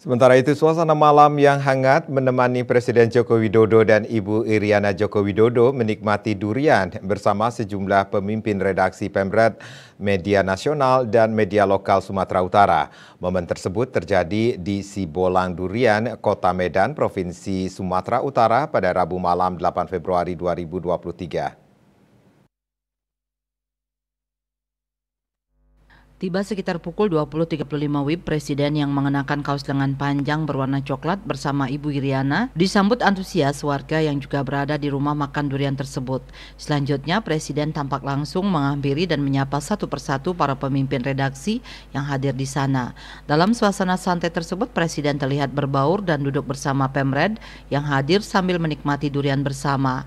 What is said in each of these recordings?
Sementara itu, suasana malam yang hangat menemani Presiden Joko Widodo dan Ibu Iriana Joko Widodo menikmati durian bersama sejumlah pemimpin redaksi Pemret, media nasional, dan media lokal Sumatera Utara. Momen tersebut terjadi di Sibolang Durian, Kota Medan, Provinsi Sumatera Utara pada Rabu malam 8 Februari 2023. Tiba sekitar pukul 20.35 WIB, Presiden yang mengenakan kaos lengan panjang berwarna coklat bersama Ibu Iriana disambut antusias warga yang juga berada di rumah makan durian tersebut. Selanjutnya, Presiden tampak langsung menghampiri dan menyapa satu persatu para pemimpin redaksi yang hadir di sana. Dalam suasana santai tersebut, Presiden terlihat berbaur dan duduk bersama Pemred yang hadir sambil menikmati durian bersama.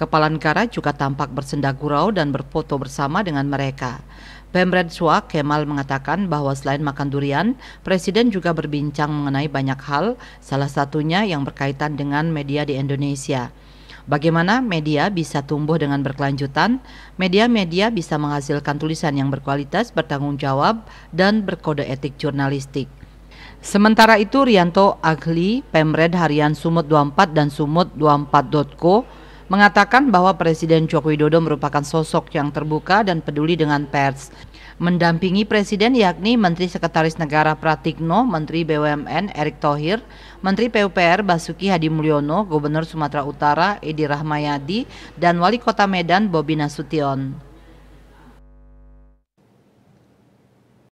Kepala negara juga tampak bersenda gurau dan berfoto bersama dengan mereka. Pemred Suak Kemal mengatakan bahwa selain makan durian, Presiden juga berbincang mengenai banyak hal, salah satunya yang berkaitan dengan media di Indonesia. Bagaimana media bisa tumbuh dengan berkelanjutan? Media-media bisa menghasilkan tulisan yang berkualitas, bertanggung jawab, dan berkode etik jurnalistik. Sementara itu Rianto Agli, Pemred Harian Sumut 24 dan Sumut24.co mengatakan bahwa Presiden Joko Widodo merupakan sosok yang terbuka dan peduli dengan pers. Mendampingi Presiden yakni Menteri Sekretaris Negara Pratikno, Menteri BUMN Erick Thohir, Menteri PUPR Basuki Hadi Mulyono, Gubernur Sumatera Utara Edi Rahmayadi, dan Wali Kota Medan Bobi Nasution.